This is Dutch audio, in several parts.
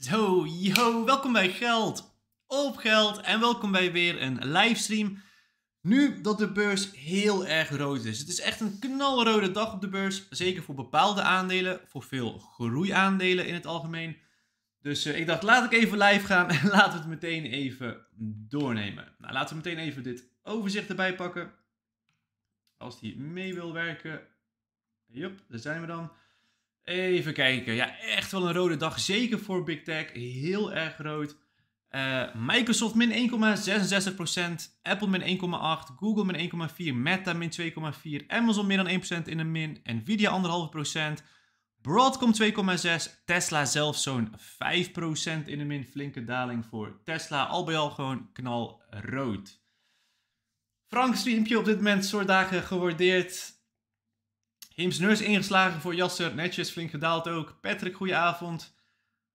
Zo, yo, welkom bij Geld op Geld en welkom bij weer een livestream. Nu dat de beurs heel erg rood is. Het is echt een knalrode dag op de beurs, zeker voor bepaalde aandelen, voor veel groeiaandelen in het algemeen. Dus eh, ik dacht, laat ik even live gaan en laten we het meteen even doornemen. Nou, laten we meteen even dit overzicht erbij pakken. Als die mee wil werken. Jup, daar zijn we dan. Even kijken. Ja, echt wel een rode dag. Zeker voor Big Tech. Heel erg rood. Eh, Microsoft min 1,66%. Apple min 1,8%. Google min 1,4%. Meta min 2,4%. Amazon meer dan 1% in de min. Nvidia 1,5%. Broadcom 2,6%. Tesla zelf zo'n 5% in de min. Flinke daling voor Tesla. Al bij al gewoon knalrood. Frank streampje op dit moment soort dagen gewaardeerd. Hims neus ingeslagen voor Jasser. Netjes, flink gedaald ook. Patrick, goedenavond.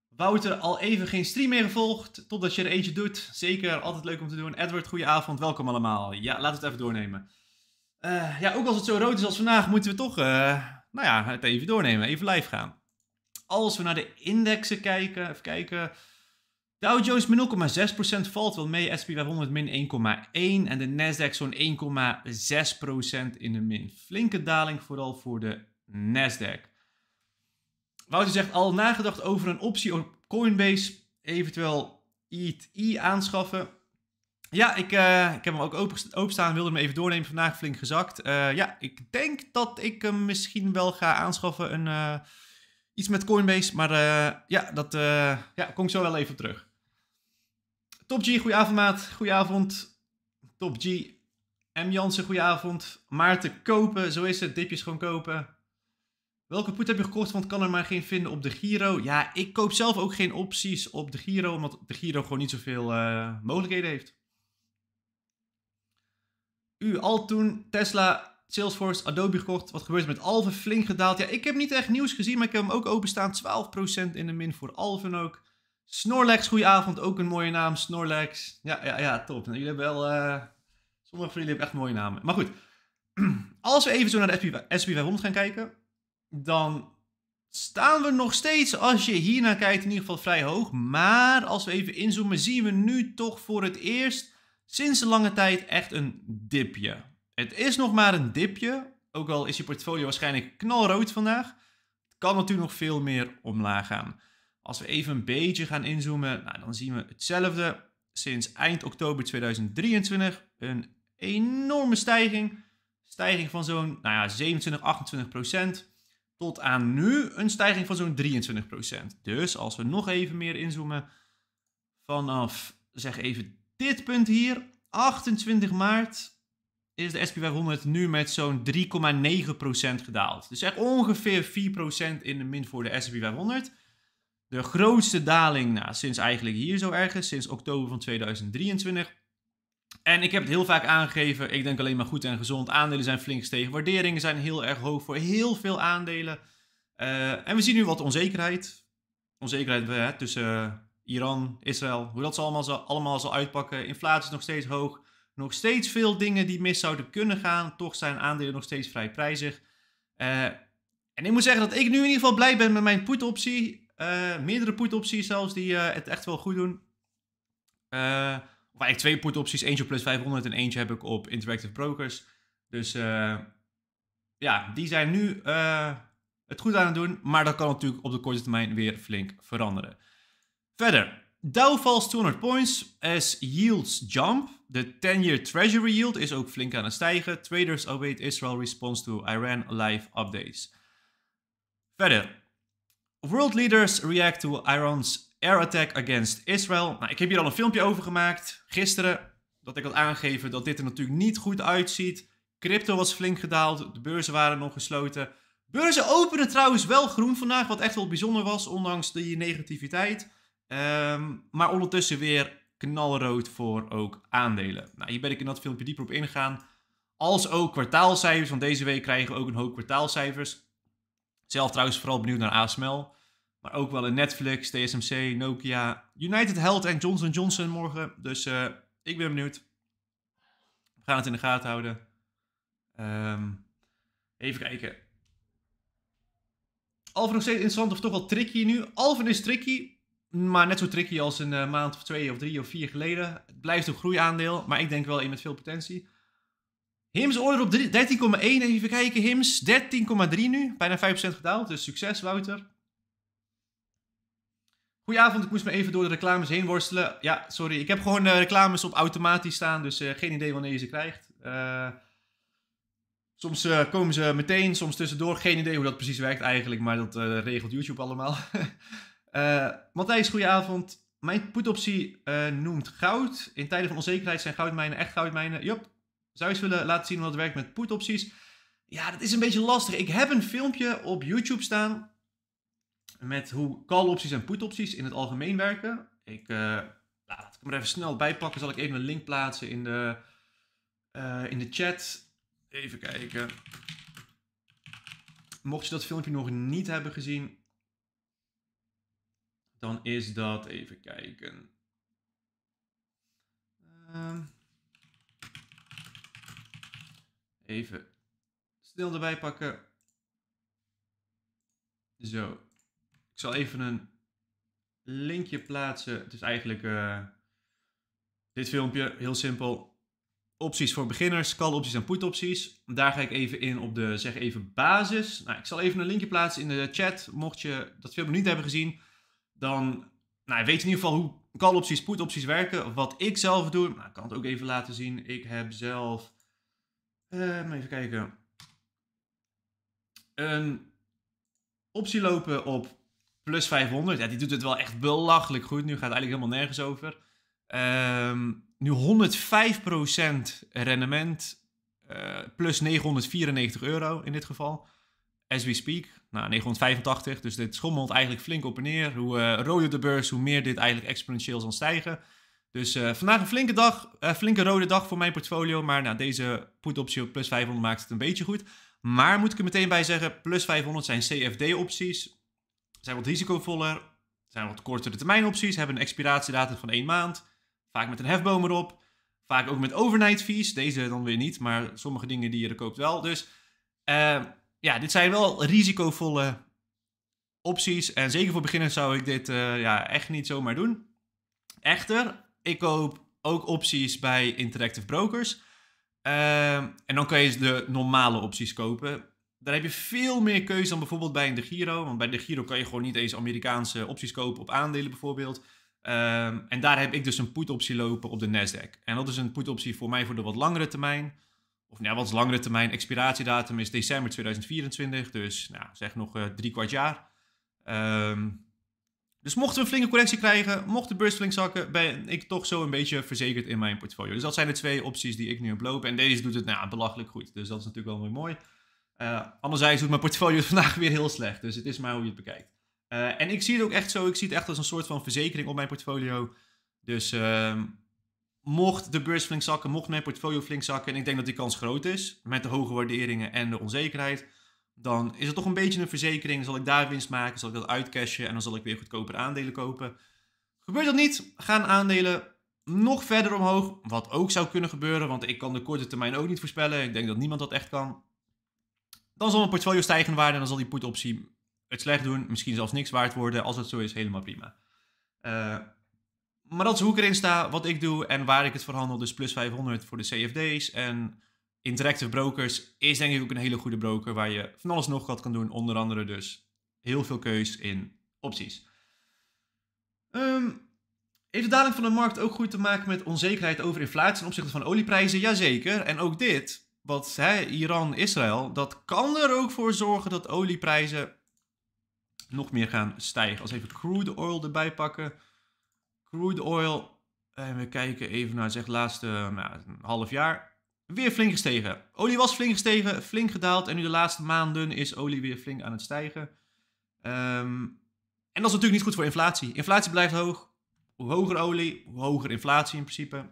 Wouter, al even geen stream meer gevolgd. totdat je er eentje doet. Zeker, altijd leuk om te doen. Edward, goedenavond. Welkom allemaal. Ja, laten we het even doornemen. Eh, ja, ook als het zo rood is als vandaag, moeten we toch eh, nou ja, het even doornemen. Even live gaan. Als we naar de indexen kijken, even kijken. Dow Jones min 0,6% valt wel mee, SP 500 min 1,1% en de Nasdaq zo'n 1,6% in de min. Flinke daling vooral voor de Nasdaq. Wouter zegt al nagedacht over een optie op Coinbase, eventueel ETI e aanschaffen. Ja, ik, eh, ik heb hem ook openstaan, wilde hem even doornemen, vandaag flink gezakt. Eh, ja, ik denk dat ik hem misschien wel ga aanschaffen, een, eh, iets met Coinbase. Maar ja, dat ja, kom ik zo wel even terug. Top G, goedenavond maat. Goedenavond. Top G. M. Jansen, goedenavond. Maarten kopen, zo is het. Dipjes gewoon kopen. Welke put heb je gekocht? Want kan er maar geen vinden op de Giro. Ja, ik koop zelf ook geen opties op de Giro, omdat de Giro gewoon niet zoveel eh, mogelijkheden heeft. U, toen Tesla, Salesforce, Adobe gekocht. Wat gebeurt er met Alve? Flink gedaald. Ja, ik heb niet echt nieuws gezien, maar ik heb hem ook openstaan. 12% in de min voor Alven ook. Snorlax, goedenavond. Ook een mooie naam, Snorlax. Ja, ja, ja top. Nou, jullie hebben wel... sommige eh, van jullie hebben echt mooie namen. Maar goed, als we even zo naar de SP, 500 gaan kijken, dan staan we nog steeds, als je naar kijkt, in ieder geval vrij hoog. Maar als we even inzoomen, zien we nu toch voor het eerst sinds een lange tijd echt een dipje. Het is nog maar een dipje, ook al is je portfolio waarschijnlijk knalrood vandaag. Het kan natuurlijk nog veel meer omlaag gaan. Als we even een beetje gaan inzoomen, nou, dan zien we hetzelfde. Sinds eind oktober 2023 een enorme stijging. Stijging van zo'n nou ja, 27, 28 procent. Tot aan nu een stijging van zo'n 23 procent. Dus als we nog even meer inzoomen, vanaf zeg even dit punt hier, 28 maart, is de SP 500 nu met zo'n 3,9% gedaald. Dus echt ongeveer 4% in de min voor de SP 500. De grootste daling nou, sinds eigenlijk hier zo ergens, sinds oktober van 2023. En ik heb het heel vaak aangegeven, ik denk alleen maar goed en gezond. Aandelen zijn flink gestegen, waarderingen zijn heel erg hoog voor heel veel aandelen. Eh, en we zien nu wat onzekerheid. Onzekerheid hè, eh, tussen eh, Iran, Israël, hoe dat ze allemaal, zal, allemaal zal uitpakken. Inflatie is nog steeds hoog. Nog steeds veel dingen die mis zouden kunnen gaan. Toch zijn aandelen nog steeds vrij prijzig. en ik moet zeggen dat ik nu in ieder geval blij ben met mijn put-optie. Eh, meerdere put-opties zelfs die eh, het echt wel goed doen. Eh, of eigenlijk twee put-opties. Eentje op plus 500 en eentje heb ik op Interactive Brokers. Dus ja, die zijn nu het goed aan het doen. Maar dat kan natuurlijk op de korte termijn weer flink veranderen. Verder, Dow falls 200 points as yields jump. De 10-year treasury yield is ook flink aan het stijgen. Traders await Israel response to Iran live updates. Verder, World leaders react to Iran's air attack against Israel. Nou, ik heb hier al een filmpje over gemaakt gisteren. Dat ik had aangegeven dat dit er natuurlijk niet goed uitziet. Crypto was flink gedaald. De beurzen waren nog gesloten. Beurzen openen trouwens wel groen vandaag. Wat echt wel bijzonder was, ondanks die negativiteit. Ehm, maar ondertussen weer knalrood voor ook aandelen. Nou, hier ben ik in dat filmpje dieper op ingegaan. Als ook kwartaalcijfers, want deze week krijgen we ook een hoop kwartaalcijfers. Zelf trouwens vooral benieuwd naar ASML. Maar ook wel in Netflix, TSMC, Nokia, United Health en Johnson Johnson morgen. Dus eh, ik ben benieuwd. We gaan het in de gaten houden. Ehm, even kijken. Alphen nog steeds interessant of toch wel tricky nu. Alphen is tricky, maar net zo tricky als een eh, maand of twee of drie of vier geleden. Het blijft een groeiaandeel, maar ik denk wel een met veel potentie. Hims order op 13,1. Even kijken, Hims. 13,3 nu. Bijna 5% gedaald. Dus succes, Wouter. Goedenavond, ik moest me even door de reclames heen worstelen. Ja, sorry. Ik heb gewoon eh, reclames op automatisch staan. Dus eh, geen idee wanneer je ze krijgt. Eh, soms komen ze meteen, soms tussendoor. Geen idee hoe dat precies werkt eigenlijk. Maar dat regelt YouTube allemaal. Matthijs, goedenavond. Mijn putoptie noemt goud. In tijden van onzekerheid zijn goudmijnen echt goudmijnen. Jop zou eens willen laten zien hoe dat werkt met put-opties. Ja, dat is een beetje lastig. Ik heb een filmpje op YouTube staan met hoe call-opties en put-opties in het algemeen werken. Ik, uh, laat ik hem er even snel bij pakken. Zal ik even een link plaatsen in de, eh, in de chat. Even kijken. Mocht je dat filmpje nog niet hebben gezien, dan is dat even kijken. Ehm, even snel erbij pakken. Zo. Ik zal even een linkje plaatsen. Het is eigenlijk eh, dit filmpje, heel simpel. Opties voor beginners, call-opties en put-opties. Daar ga ik even in op de, zeg even, basis. Nou, ik zal even een linkje plaatsen in de chat. Mocht je dat filmpje niet hebben gezien, dan nou, weet je in ieder geval hoe call-opties, put-opties werken. Wat ik zelf doe, nou, ik kan het ook even laten zien. Ik heb zelf Ehm, even kijken. Een optie lopen op plus 500. Ja, die doet het wel echt belachelijk goed. Nu gaat het eigenlijk helemaal nergens over. Um, nu 105% rendement. Eh, plus 994 euro in dit geval. As we speak. Nou, 985. Dus dit schommelt eigenlijk flink op en neer. Hoe uh, eh, roder de beurs, hoe meer dit eigenlijk exponentieel zal stijgen. Dus eh, vandaag een flinke dag, eh, flinke rode dag voor mijn portfolio. Maar nou, deze put-optie op plus 500 maakt het een beetje goed. Maar moet ik er meteen bij zeggen, plus 500 zijn CFD-opties. Zijn wat risicovoller, zijn wat kortere termijn opties, hebben een expiratiedatum van één maand. Vaak met een hefboom erop. Vaak ook met overnight fees. Deze dan weer niet, maar sommige dingen die je er koopt wel. Dus eh, ja, dit zijn wel risicovolle opties. En zeker voor beginners zou ik dit ja, echt niet zomaar doen. Echter, ik koop ook opties bij Interactive Brokers. Ehm, en dan kan je de normale opties kopen. Daar heb je veel meer keuze dan bijvoorbeeld bij een De Giro. Want bij De Giro kan je gewoon niet eens Amerikaanse opties kopen op aandelen bijvoorbeeld. Ehm, en daar heb ik dus een put-optie lopen op de Nasdaq. En dat is een put-optie voor mij voor de wat langere termijn. Of nou, wat langere termijn. Expiratiedatum is december 2024. Dus nou, zeg nog eh, drie kwart jaar. Um, dus mochten we een flinke correctie krijgen, mocht de beurs flink zakken, ben ik toch zo een beetje verzekerd in mijn portfolio. Dus dat zijn de twee opties die ik nu heb lopen. En deze doet het nou, belachelijk goed. Dus dat is natuurlijk wel mooi. Uh, anderzijds doet mijn portfolio vandaag weer heel slecht. Dus het is maar hoe je het bekijkt. Eh, en ik zie het ook echt zo. Ik zie het echt als een soort van verzekering op mijn portfolio. Dus ehm, mocht de beurs flink zakken, mocht mijn portfolio flink zakken. En ik denk dat die kans groot is. Met de hoge waarderingen en de onzekerheid dan is het toch een beetje een verzekering. zal ik daar winst maken, zal ik dat uitcashen en dan zal ik weer goedkoper aandelen kopen. Gebeurt dat niet, gaan aandelen nog verder omhoog. Wat ook zou kunnen gebeuren, want ik kan de korte termijn ook niet voorspellen. Ik denk dat niemand dat echt kan. Dan zal mijn portfolio stijgende waarde en dan zal die put-optie het slecht doen. Misschien zelfs niks waard worden. Als dat zo is, helemaal prima. Eh, maar dat is hoe ik erin sta, wat ik doe en waar ik het verhandel. Dus plus 500 voor de CFD's en Interactive Brokers is denk ik ook een hele goede broker waar je van alles nog wat kan doen. Onder andere dus heel veel keus in opties. Ehm, heeft de daling van de markt ook goed te maken met onzekerheid over inflatie ten opzichte van olieprijzen? Jazeker. En ook dit, wat Iran, Israël, dat kan er ook voor zorgen dat olieprijzen nog meer gaan stijgen. Als even crude oil erbij pakken. Crude oil, en we kijken even naar zeg laatste nou, half jaar weer flink gestegen. Olie was flink gestegen, flink gedaald. En nu de laatste maanden is olie weer flink aan het stijgen. Ehm, en dat is natuurlijk niet goed voor inflatie. Inflatie blijft hoog. Hoe hoger olie, hoe hoger inflatie in principe.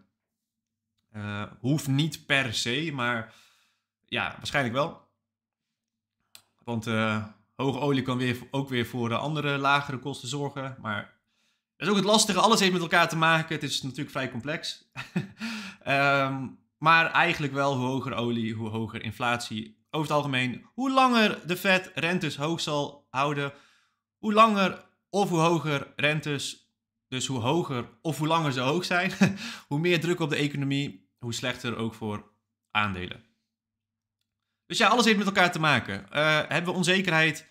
Uh, hoeft niet per se, maar ja, waarschijnlijk wel. Want uh, hoge olie kan weer, ook weer voor andere lagere kosten zorgen. Maar dat is ook het lastige. Alles heeft met elkaar te maken. Het is natuurlijk vrij complex. um, Maar eigenlijk wel hoe hoger olie, hoe hoger inflatie. Over het algemeen, hoe langer de Fed rentes hoog zal houden, hoe langer of hoe hoger rentes, dus hoe hoger of hoe langer ze hoog zijn, hoe meer druk op de economie, hoe slechter ook voor aandelen. Dus ja, alles heeft met elkaar te maken. Uh, hebben we onzekerheid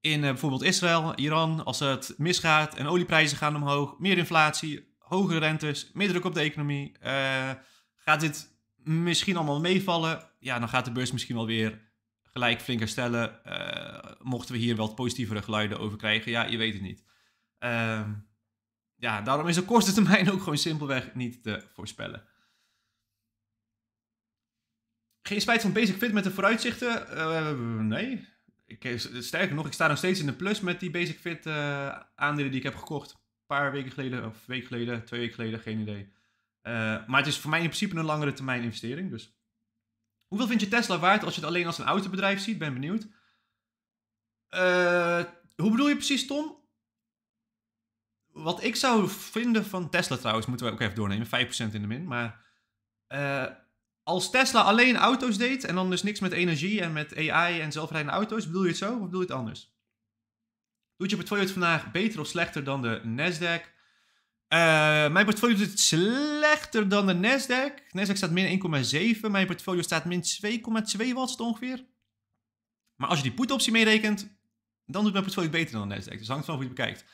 in eh, bijvoorbeeld Israël, Iran, als het misgaat en olieprijzen gaan omhoog, meer inflatie, hogere rentes, meer druk op de economie. Eh, gaat dit misschien allemaal meevallen, ja, dan gaat de beurs misschien wel weer gelijk flink herstellen. Eh, mochten we hier wat positievere geluiden over krijgen, ja, je weet het niet. Ehm, ja, daarom is de korte termijn ook gewoon simpelweg niet te voorspellen. Geen spijt van Basic Fit met de vooruitzichten? Eh, nee. Ik, eh, sterker nog, ik sta nog steeds in de plus met die Basic Fit aandelen die ik heb gekocht. Een paar weken geleden, of week geleden, twee weken geleden, geen idee. Eh, maar het is voor mij in principe een langere termijn investering. Dus. Hoeveel vind je Tesla waard als je het alleen als een autobedrijf ziet? Ben benieuwd. Eh, hoe bedoel je precies, Tom? Wat ik zou vinden van Tesla trouwens, moeten we ook even doornemen. 5% in de min. Maar eh, als Tesla alleen auto's deed en dan dus niks met energie en met AI en zelfrijdende auto's, bedoel je het zo of bedoel je het anders? Doet je op het vandaag beter of slechter dan de Nasdaq? Eh, mijn portfolio doet slechter dan de Nasdaq. Nasdaq staat min 1,7. Mijn portfolio staat min 2,2 was ongeveer. Maar als je die put-optie meerekent, dan doet mijn portfolio beter dan de Nasdaq. Dus hangt van hoe je het bekijkt.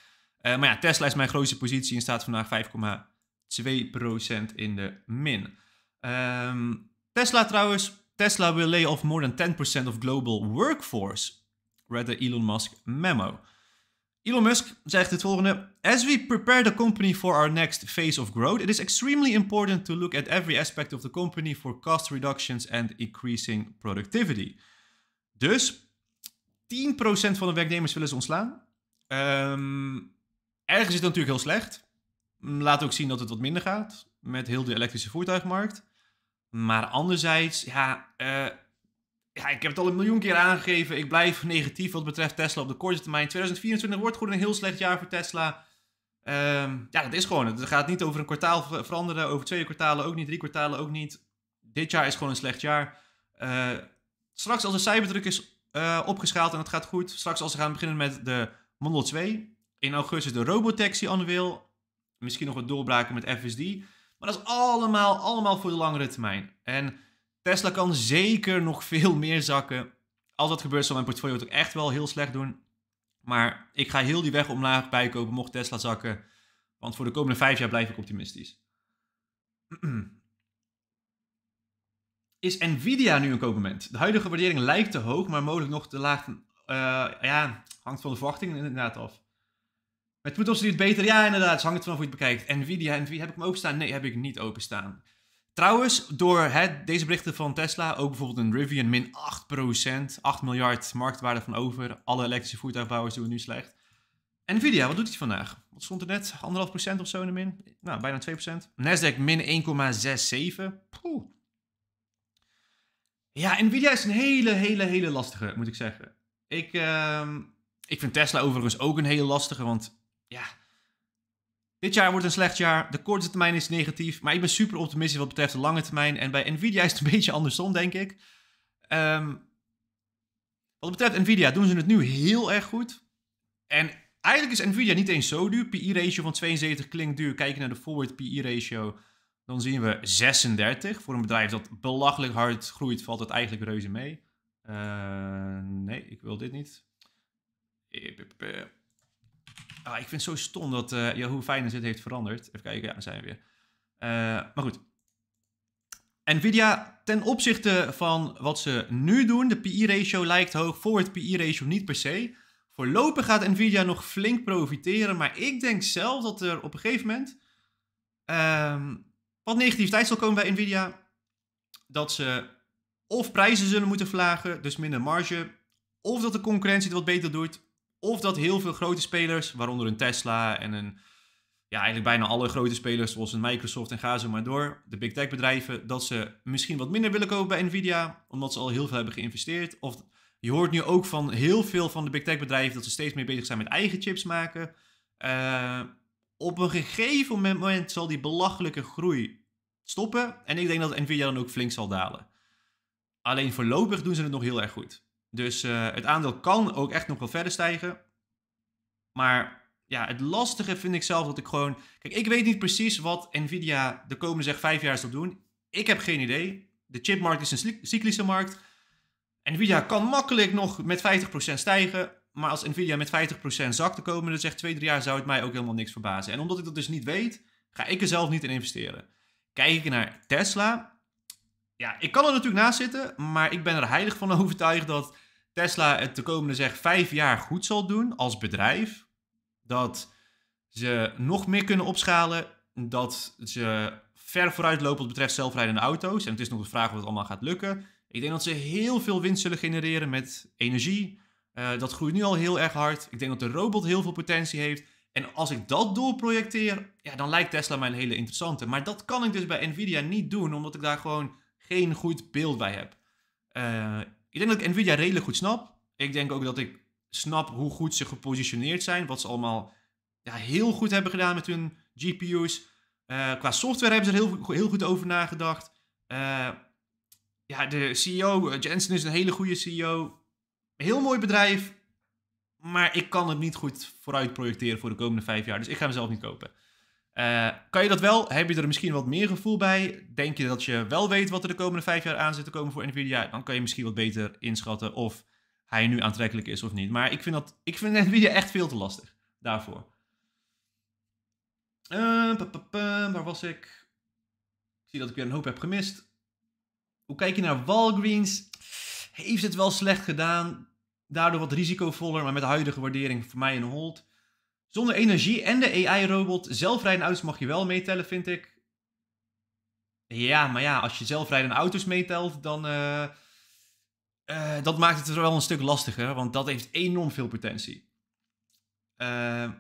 Eh, maar ja, Tesla is mijn grootste positie en staat vandaag 5,2% in de min. Ehm, Tesla trouwens. Tesla will lay off more than 10% of global workforce. Rather Elon Musk memo. Elon Musk zegt het volgende: As we prepare the company for our next phase of growth, it is extremely important to look at every aspect of the company for cost reductions and increasing productivity. Dus 10% van de werknemers willen ze ontslaan. Um, ergens is het natuurlijk heel slecht. Mm, laat ook zien dat het wat minder gaat met heel de elektrische voertuigmarkt. Maar anderzijds, ja, eh, ja, ik heb het al een miljoen keer aangegeven. Ik blijf negatief wat betreft Tesla op de korte termijn. 2024 wordt gewoon een heel slecht jaar voor Tesla. Ehm, ja, dat is gewoon. Het gaat niet over een kwartaal veranderen. Over twee kwartalen ook niet. Drie kwartalen ook niet. Dit jaar is gewoon een slecht jaar. Eh, straks als de cyberdruk is eh, opgeschaald en het gaat goed. Straks als ze gaan beginnen met de Model 2. In augustus de robotaxi wil. Misschien nog wat doorbraken met FSD. Maar dat is allemaal, allemaal voor de langere termijn. En Tesla kan zeker nog veel meer zakken. Als dat gebeurt, zal mijn portfolio het ook echt wel heel slecht doen. Maar ik ga heel die weg omlaag bijkopen mocht Tesla zakken. Want voor de komende vijf jaar blijf ik optimistisch. Is Nvidia nu een koopmoment? De huidige waardering lijkt te hoog, maar mogelijk nog te laag. Eh, ja, hangt van de verwachtingen inderdaad af. Het moet die het beter? Ja, inderdaad. Het hangt ervan hoe je het bekijkt. Nvidia, Nvidia, heb ik hem openstaan? Nee, heb ik niet openstaan. Trouwens, door hè, deze berichten van Tesla, ook bijvoorbeeld een Rivian min 8%, 8 miljard marktwaarde van over. Alle elektrische voertuigbouwers doen het nu slecht. Nvidia, wat doet hij vandaag? Wat stond er net? 1,5% of zo in de min? Nou, bijna 2%. Nasdaq min 1,67. Ja, Nvidia is een hele, hele, hele lastige, moet ik zeggen. Ik, ehm, ik vind Tesla overigens ook een hele lastige, want ja dit jaar wordt een slecht jaar. De korte termijn is negatief. Maar ik ben super optimistisch wat betreft de lange termijn. En bij Nvidia is het een beetje andersom, denk ik. Ehm, wat betreft Nvidia doen ze het nu heel erg goed. En eigenlijk is Nvidia niet eens zo duur. PI-ratio e van 72 klinkt duur. Kijk je naar de forward PI-ratio, e dan zien we 36. Voor een bedrijf dat belachelijk hard groeit, valt het eigenlijk reuze mee. Eh, nee, ik wil dit niet. Eh, Ah, ik vind het zo stom dat eh, hoe fijn Finance dit heeft veranderd. Even kijken, ja, daar zijn we weer. Eh, maar goed. Nvidia, ten opzichte van wat ze nu doen, de PI-ratio lijkt hoog, voor het PI-ratio niet per se. Voorlopig gaat Nvidia nog flink profiteren, maar ik denk zelf dat er op een gegeven moment ehm, wat negativiteit zal komen bij Nvidia. Dat ze of prijzen zullen moeten verlagen, dus minder marge, of dat de concurrentie het wat beter doet, of dat heel veel grote spelers, waaronder een Tesla en een, ja, eigenlijk bijna alle grote spelers zoals een Microsoft en ga zo maar door, de big tech bedrijven, dat ze misschien wat minder willen kopen bij Nvidia, omdat ze al heel veel hebben geïnvesteerd. Of je hoort nu ook van heel veel van de big tech bedrijven dat ze steeds meer bezig zijn met eigen chips maken. Eh, op een gegeven moment zal die belachelijke groei stoppen en ik denk dat Nvidia dan ook flink zal dalen. Alleen voorlopig doen ze het nog heel erg goed. Dus eh, het aandeel kan ook echt nog wel verder stijgen. Maar ja, het lastige vind ik zelf dat ik gewoon. Kijk, ik weet niet precies wat Nvidia de komende zeg vijf jaar zal doen. Ik heb geen idee. De chipmarkt is een cyclische markt. Nvidia kan makkelijk nog met 50% stijgen. Maar als Nvidia met 50% zakt de komende zeg 2, 3 jaar, zou het mij ook helemaal niks verbazen. En omdat ik dat dus niet weet, ga ik er zelf niet in investeren. Kijk ik naar Tesla. Ja, ik kan er natuurlijk naast zitten, maar ik ben er heilig van overtuigd dat Tesla het de komende zeg vijf jaar goed zal doen als bedrijf. Dat ze nog meer kunnen opschalen. Dat ze ver vooruit lopen wat betreft zelfrijdende auto's. En het is nog een vraag of het allemaal gaat lukken. Ik denk dat ze heel veel winst zullen genereren met energie. Eh, dat groeit nu al heel erg hard. Ik denk dat de robot heel veel potentie heeft. En als ik dat doorprojecteer, ja, dan lijkt Tesla mij een hele interessante. Maar dat kan ik dus bij Nvidia niet doen, omdat ik daar gewoon geen goed beeld bij heb. Uh, ik denk dat ik Nvidia redelijk goed snap. Ik denk ook dat ik snap hoe goed ze gepositioneerd zijn. Wat ze allemaal ja, heel goed hebben gedaan met hun GPU's. Uh, eh, qua software hebben ze er heel, heel goed over nagedacht. Eh, ja, de CEO, eh, Jensen is een hele goede CEO. Heel mooi bedrijf. Maar ik kan het niet goed vooruit projecteren voor de komende vijf jaar. Dus ik ga hem zelf niet kopen. Eh, kan je dat wel? Heb je er misschien wat meer gevoel bij? Denk je dat je wel weet wat er de komende vijf jaar aan zit te komen voor Nvidia? Dan kan je misschien wat beter inschatten of hij nu aantrekkelijk is of niet. Maar ik vind, dat, ik vind Nvidia echt veel te lastig daarvoor. Uh, waar was ik? Ik zie dat ik weer een hoop heb gemist. Hoe kijk je naar Walgreens? Heeft het wel slecht gedaan? Daardoor wat risicovoller, maar met de huidige waardering voor mij een hold. Zonder energie en de AI-robot zelfrijdende auto's mag je wel meetellen, vind ik. Ja, maar ja, als je zelfrijdende auto's meetelt, dan... Eh, eh, dat maakt het wel een stuk lastiger, want dat heeft enorm veel potentie. Eh,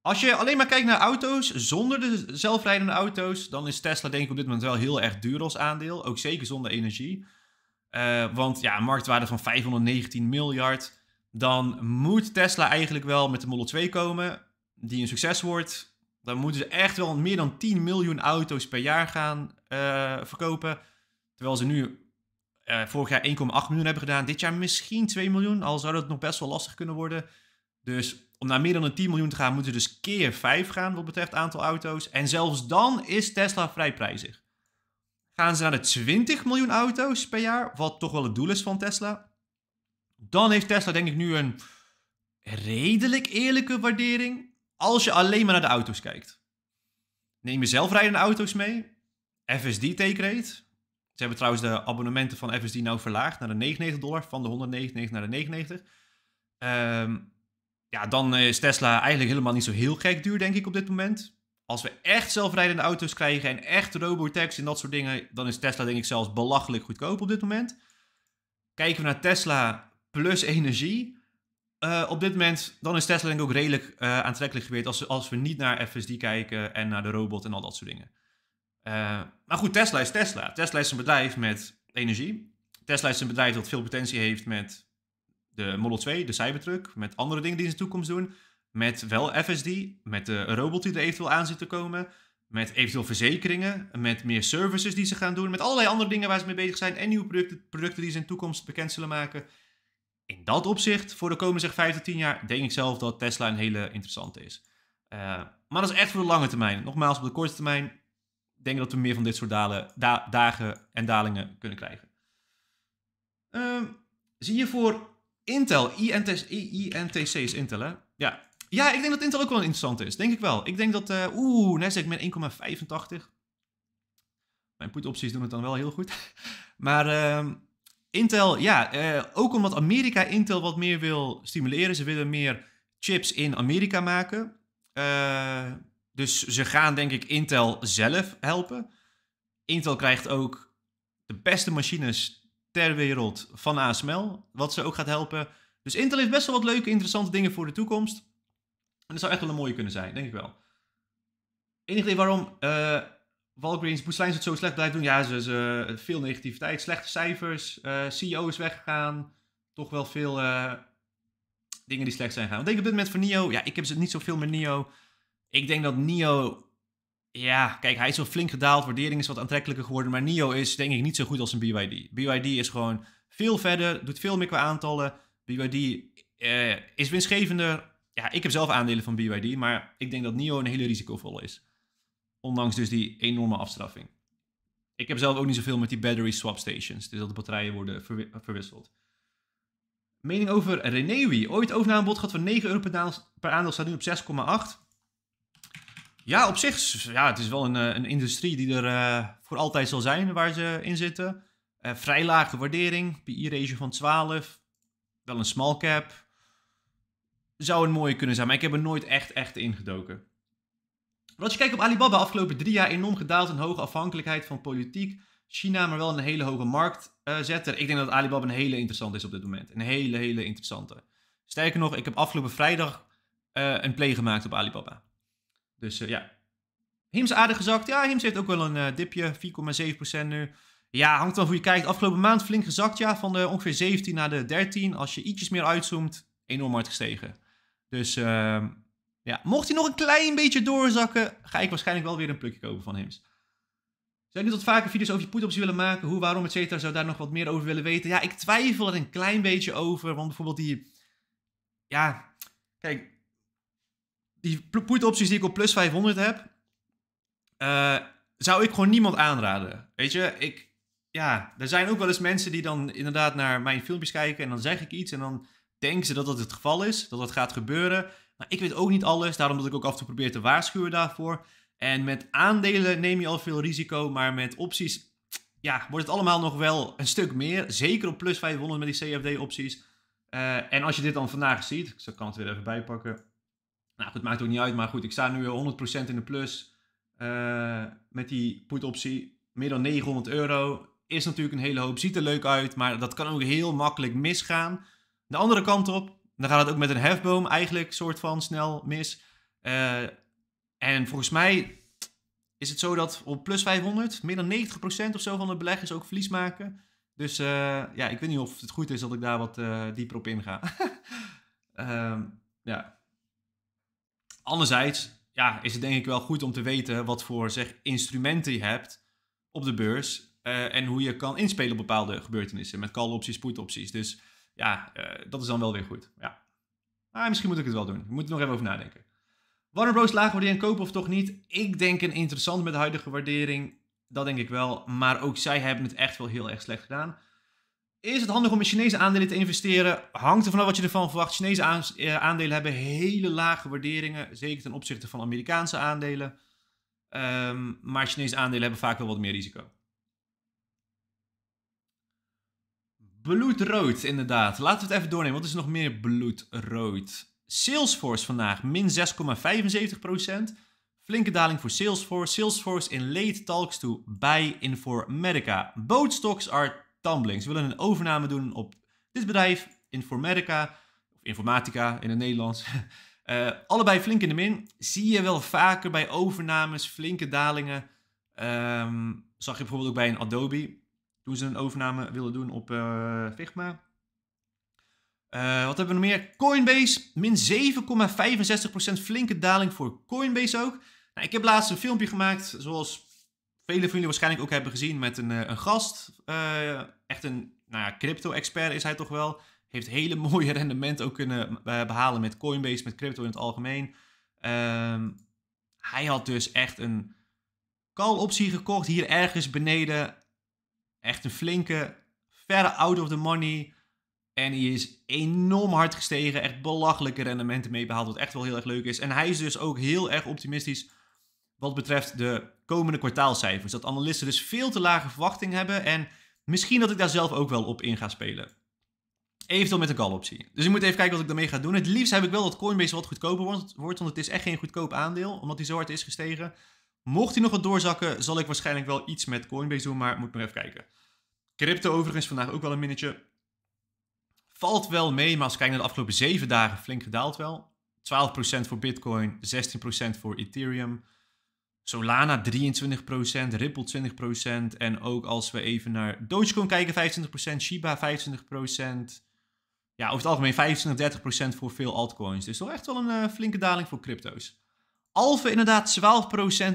als je alleen maar kijkt naar auto's zonder de zelfrijdende auto's, dan is Tesla denk ik op dit moment wel heel erg duur als aandeel. Ook zeker zonder energie. want ja, een marktwaarde van 519 miljard dan moet Tesla eigenlijk wel met de Model 2 komen, die een succes wordt. Dan moeten ze echt wel meer dan 10 miljoen auto's per jaar gaan eh, verkopen. Terwijl ze nu eh, vorig jaar 1,8 miljoen hebben gedaan. Dit jaar misschien 2 miljoen, al zou dat nog best wel lastig kunnen worden. Dus om naar meer dan 10 miljoen te gaan, moeten ze dus keer 5 gaan wat betreft aantal auto's. En zelfs dan is Tesla vrij prijzig. Gaan ze naar de 20 miljoen auto's per jaar, wat toch wel het doel is van Tesla, dan heeft Tesla denk ik nu een redelijk eerlijke waardering als je alleen maar naar de auto's kijkt. Neem je zelfrijdende auto's mee, FSD take rate. Ze hebben trouwens de abonnementen van FSD nou verlaagd naar de 99 dollar, van de 199 naar de 99. Ehm, ja, dan is Tesla eigenlijk helemaal niet zo heel gek duur, denk ik, op dit moment. Als we echt zelfrijdende auto's krijgen en echt Robotex en dat soort dingen, dan is Tesla denk ik zelfs belachelijk goedkoop op dit moment. Kijken we naar Tesla plus energie. Eh, op dit moment, dan is Tesla denk ik ook redelijk eh, aantrekkelijk geweest als, als we niet naar FSD kijken en naar de robot en al dat soort dingen. Eh, maar goed, Tesla is Tesla. Tesla is een bedrijf met energie. Tesla is een bedrijf dat veel potentie heeft met de Model 2, de Cybertruck, met andere dingen die ze in de toekomst doen. Met wel FSD, met de robot die er eventueel aan zit te komen. Met eventueel verzekeringen, met meer services die ze gaan doen. Met allerlei andere dingen waar ze mee bezig zijn. En nieuwe producten, producten die ze in de toekomst bekend zullen maken in dat opzicht, voor de komende 5 tot 10 jaar, denk ik zelf dat Tesla een hele interessante is. Eh, maar dat is echt voor de lange termijn. Nogmaals, op de korte termijn denk ik dat we meer van dit soort dalen, dagen en dalingen kunnen krijgen. Ehm, zie je voor Intel, INTC, is Intel hè? Ja. ja, ik denk dat Intel ook wel interessant is. Denk ik wel. Ik denk dat, uh, oeh, Nasdaq met 1,85. Mijn put-opties doen het dan wel heel goed. maar... Ehm, Intel, ja, eh, ook omdat Amerika Intel wat meer wil stimuleren. Ze willen meer chips in Amerika maken. Eh, dus ze gaan denk ik Intel zelf helpen. Intel krijgt ook de beste machines ter wereld van ASML, wat ze ook gaat helpen. Dus Intel heeft best wel wat leuke, interessante dingen voor de toekomst. En dat zou echt wel een mooie kunnen zijn, denk ik wel. Enige waarom eh, Walgreens, is het zo slecht blijven doen. Ja, ze, veel negativiteit, slechte cijfers, uh, eh, CEO is weggegaan. Toch wel veel eh, dingen die slecht zijn gegaan. Wat denk je op dit moment van Nio? Ja, ik heb ze niet zoveel met Nio. Ik denk dat Nio... Ja, kijk, hij is wel flink gedaald. Waardering is wat aantrekkelijker geworden. Maar Nio is denk ik niet zo goed als een BYD. BYD is gewoon veel verder, doet veel meer qua aantallen. BYD eh, is winstgevender. Ja, ik heb zelf aandelen van BYD, maar ik denk dat NIO een hele risicovolle is. Ondanks dus die enorme afstraffing. Ik heb zelf ook niet zoveel met die battery swap stations. Dus dat de batterijen worden verwisseld. Mening over Renewi. Ooit overnaambod gehad van 9 euro per, per aandeel. Staat nu op 6,8. Ja, op zich. Ja, het is wel een, eh, een industrie die er eh, voor altijd zal zijn waar ze in zitten. Eh, vrij lage waardering. PI-ratio van 12. Wel een small cap. Zou een mooie kunnen zijn. Maar ik heb er nooit echt, echt ingedoken. Maar als je kijkt op Alibaba, afgelopen drie jaar enorm gedaald. Een hoge afhankelijkheid van politiek. China, maar wel een hele hoge marktzetter. Uh, ik denk dat Alibaba een hele interessante is op dit moment. Een hele, hele interessante. Sterker nog, ik heb afgelopen vrijdag eh, een play gemaakt op Alibaba. Dus eh, ja. Hims aardig gezakt. Ja, Hims heeft ook wel een eh, dipje. 4,7% nu. Ja, hangt dan hoe je kijkt. Afgelopen maand flink gezakt, ja. Van de ongeveer 17 naar de 13. Als je ietsjes meer uitzoomt, enorm hard gestegen. Dus ehm, ja, mocht hij nog een klein beetje doorzakken, ga ik waarschijnlijk wel weer een plukje kopen van hem. Zou je niet wat vaker video's over je poetops willen maken? Hoe, waarom, et cetera? Zou daar nog wat meer over willen weten? Ja, ik twijfel er een klein beetje over. Want bijvoorbeeld die... Ja, kijk. Die putopties die ik op plus 500 heb... Eh, zou ik gewoon niemand aanraden. Weet je, ik... Ja, er zijn ook wel eens mensen die dan inderdaad naar mijn filmpjes kijken... en dan zeg ik iets en dan denken ze dat dat het geval is. Dat dat gaat gebeuren. Maar nou, ik weet ook niet alles, daarom dat ik ook af en toe probeer te waarschuwen daarvoor. En met aandelen neem je al veel risico, maar met opties ja, wordt het allemaal nog wel een stuk meer. Zeker op plus 500 met die CFD-opties. Eh, en als je dit dan vandaag ziet, ik kan het weer even bijpakken. Nou, het maakt ook niet uit, maar goed, ik sta nu 100% in de plus eh, met die put-optie. Meer dan 900 euro is natuurlijk een hele hoop, ziet er leuk uit, maar dat kan ook heel makkelijk misgaan. De andere kant op, dan gaat het ook met een hefboom eigenlijk soort van snel mis. Eh, en volgens mij is het zo dat op plus 500 meer dan 90% of zo van de beleggers ook verlies maken. Dus eh, ja, ik weet niet of het goed is dat ik daar wat eh, dieper op inga. Ehm, ja. Anderzijds ja, is het denk ik wel goed om te weten wat voor zeg, instrumenten je hebt op de beurs. en hoe je kan inspelen op bepaalde gebeurtenissen met call-opties, put-opties. Dus ja, eh, dat is dan wel weer goed. Ja. Maar misschien moet ik het wel doen. Ik moet er nog even over nadenken. Warner Bros. laag waardering kopen of toch niet? Ik denk een interessant met de huidige waardering. Dat denk ik wel. Maar ook zij hebben het echt wel heel erg slecht gedaan. Is het handig om in Chinese aandelen te investeren? Hangt er vanaf wat je ervan verwacht. Chinese eh, aandelen hebben hele lage waarderingen. Zeker ten opzichte van Amerikaanse aandelen. Ehm, maar Chinese aandelen hebben vaak wel wat meer risico. Bloedrood, inderdaad. Laten we het even doornemen, Wat er is nog meer bloedrood. Salesforce vandaag, min 6,75%. Flinke daling voor Salesforce. Salesforce in late talks to buy Informatica. Both stocks are tumbling. Ze willen een overname doen op dit bedrijf, Informatica. Of Informatica in het Nederlands. Eh, allebei flink in de min. Zie je wel vaker bij overnames, flinke dalingen. Ehm, zag je bijvoorbeeld ook bij een Adobe toen ze een overname wilden doen op uh, Figma. Eh, wat hebben we nog meer? Coinbase, min 7,65%. Flinke daling voor Coinbase ook. Nou, ik heb laatst een filmpje gemaakt, zoals velen van jullie waarschijnlijk ook hebben gezien, met een, eh, een gast. echt een nou ja, crypto-expert is hij toch wel. Heeft hele mooie rendementen ook kunnen behalen met Coinbase, met crypto in het algemeen. Ehm, hij had dus echt een call-optie gekocht hier ergens beneden Echt een flinke, verre out of the money. En hij is enorm hard gestegen. Echt belachelijke rendementen mee Wat echt wel heel erg leuk is. En hij is dus ook heel erg optimistisch wat betreft de komende kwartaalcijfers. Dat analisten dus veel te lage verwachting hebben. En misschien dat ik daar zelf ook wel op in ga spelen. Eventueel met een call Dus ik moet even kijken wat ik daarmee ga doen. Het liefst heb ik wel dat Coinbase wat goedkoper wordt. Want het is echt geen goedkoop aandeel. Omdat hij zo hard is gestegen. Mocht hij nog wat doorzakken, zal ik waarschijnlijk wel iets met Coinbase doen, maar moet maar even kijken. Crypto overigens vandaag ook wel een minnetje. Valt wel mee, maar als ik kijk naar de afgelopen 7 dagen, flink gedaald wel. 12% voor Bitcoin, 16% voor Ethereum. Solana 23%, Ripple 20%. En ook als we even naar Dogecoin kijken, 25%, Shiba 25%. Ja, over het algemeen 25, 30% voor veel altcoins. Dus toch echt wel een eh, flinke daling voor crypto's. Alfa inderdaad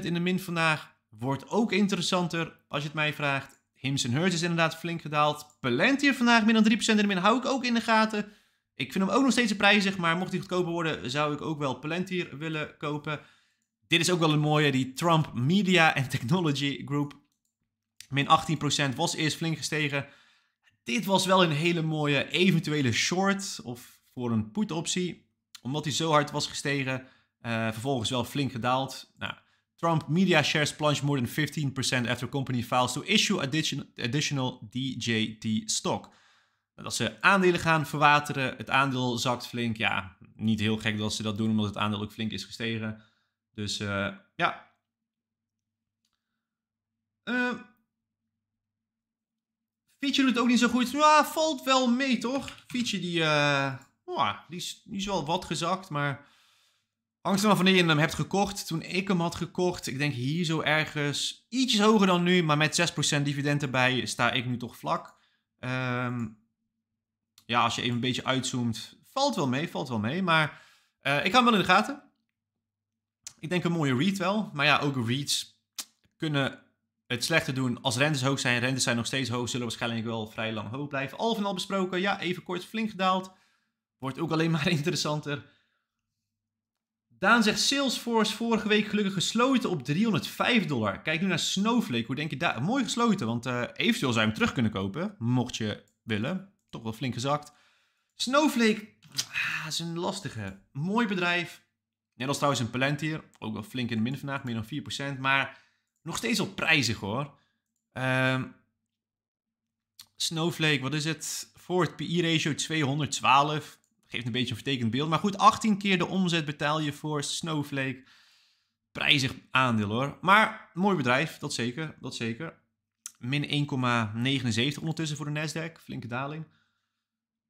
12% in de min vandaag. Wordt ook interessanter als je het mij vraagt. Hims Hurts is inderdaad flink gedaald. Palantir vandaag meer dan 3% in de min. Hou ik ook in de gaten. Ik vind hem ook nog steeds prijzig. Maar mocht hij goedkoper worden, zou ik ook wel Palantir willen kopen. Dit is ook wel een mooie, die Trump Media and Technology Group. Min 18% was eerst flink gestegen. Dit was wel een hele mooie eventuele short of voor een put optie. Omdat hij zo hard was gestegen eh, vervolgens wel flink gedaald. Nou, Trump media shares plunged more than 15% after company files to issue additional DJT stock. Dat ze aandelen gaan verwateren. Het aandeel zakt flink. Ja, niet heel gek dat ze dat doen, omdat het aandeel ook flink is gestegen. Dus eh, ja. Uh, ehm, Fietje doet het ook niet zo goed. Nou, valt wel mee, toch? Fietje die, eh, nou, die, is, die is wel wat gezakt, maar... Angst van wanneer je hem hebt gekocht. Toen ik hem had gekocht, ik denk hier zo ergens ietsjes hoger dan nu, maar met 6% dividend erbij sta ik nu toch vlak. Ehm, ja, als je even een beetje uitzoomt, valt wel mee, valt wel mee. Maar eh, ik ga hem wel in de gaten. Ik denk een mooie read wel. Maar ja, ook reads kunnen het slechter doen als rentes hoog zijn. Rentes zijn nog steeds hoog, zullen waarschijnlijk wel vrij lang hoog blijven. Al van al besproken, ja, even kort flink gedaald. Wordt ook alleen maar interessanter. Daan zegt Salesforce vorige week gelukkig gesloten op 305 dollar. Kijk nu naar Snowflake. Hoe denk je daar? Mooi gesloten, want eh, eventueel zou je hem terug kunnen kopen. Mocht je willen. Toch wel flink gezakt. Snowflake ah, is een lastige. Mooi bedrijf. Net als trouwens een Palantir. Ook wel flink in de min vandaag, meer dan 4%. Maar nog steeds al prijzig hoor. Ehm, Snowflake, wat is het? Voor het PI-ratio 212 geeft een beetje een vertekend beeld. Maar goed, 18 keer de omzet betaal je voor Snowflake. Prijzig aandeel hoor. Maar mooi bedrijf, dat zeker. Dat zeker. Min 1,79 ondertussen voor de Nasdaq. Flinke daling.